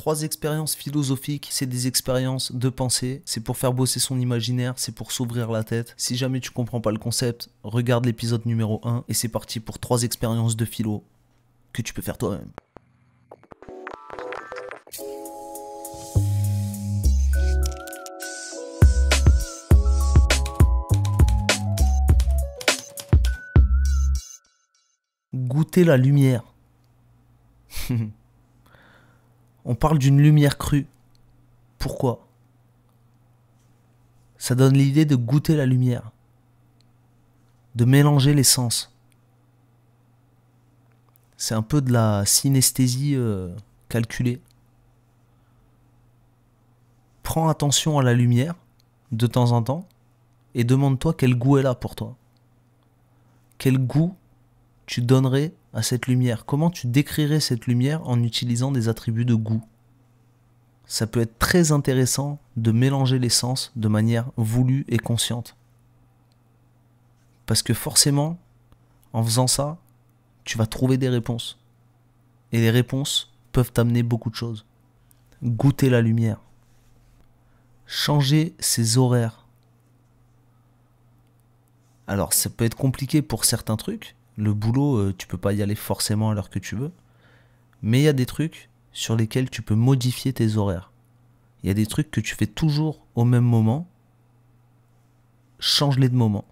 trois expériences philosophiques, c'est des expériences de pensée, c'est pour faire bosser son imaginaire, c'est pour s'ouvrir la tête. Si jamais tu comprends pas le concept, regarde l'épisode numéro 1 et c'est parti pour trois expériences de philo que tu peux faire toi-même. Goûter la lumière. On parle d'une lumière crue. Pourquoi Ça donne l'idée de goûter la lumière, de mélanger les sens. C'est un peu de la synesthésie euh, calculée. Prends attention à la lumière de temps en temps et demande-toi quel goût elle là pour toi. Quel goût tu donnerais à cette lumière Comment tu décrirais cette lumière en utilisant des attributs de goût Ça peut être très intéressant de mélanger les sens de manière voulue et consciente. Parce que forcément, en faisant ça, tu vas trouver des réponses. Et les réponses peuvent t'amener beaucoup de choses. Goûter la lumière. Changer ses horaires. Alors ça peut être compliqué pour certains trucs, le boulot, euh, tu peux pas y aller forcément à l'heure que tu veux. Mais il y a des trucs sur lesquels tu peux modifier tes horaires. Il y a des trucs que tu fais toujours au même moment. Change-les de moment.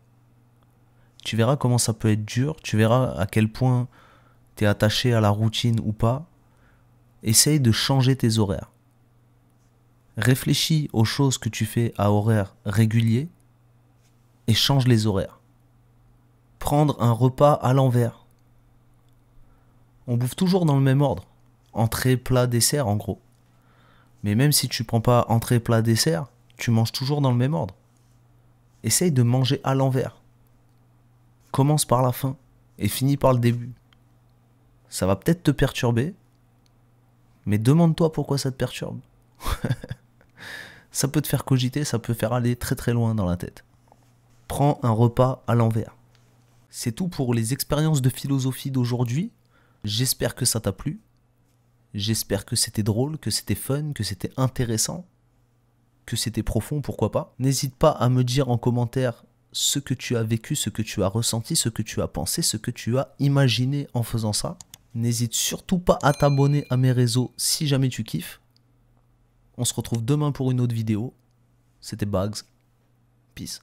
Tu verras comment ça peut être dur. Tu verras à quel point tu es attaché à la routine ou pas. Essaye de changer tes horaires. Réfléchis aux choses que tu fais à horaires réguliers et change les horaires prendre un repas à l'envers. On bouffe toujours dans le même ordre. Entrée, plat, dessert, en gros. Mais même si tu prends pas entrée, plat, dessert, tu manges toujours dans le même ordre. Essaye de manger à l'envers. Commence par la fin et finis par le début. Ça va peut-être te perturber, mais demande-toi pourquoi ça te perturbe. ça peut te faire cogiter, ça peut faire aller très très loin dans la tête. Prends un repas à l'envers. C'est tout pour les expériences de philosophie d'aujourd'hui. J'espère que ça t'a plu. J'espère que c'était drôle, que c'était fun, que c'était intéressant, que c'était profond, pourquoi pas. N'hésite pas à me dire en commentaire ce que tu as vécu, ce que tu as ressenti, ce que tu as pensé, ce que tu as imaginé en faisant ça. N'hésite surtout pas à t'abonner à mes réseaux si jamais tu kiffes. On se retrouve demain pour une autre vidéo. C'était Bugs. Peace.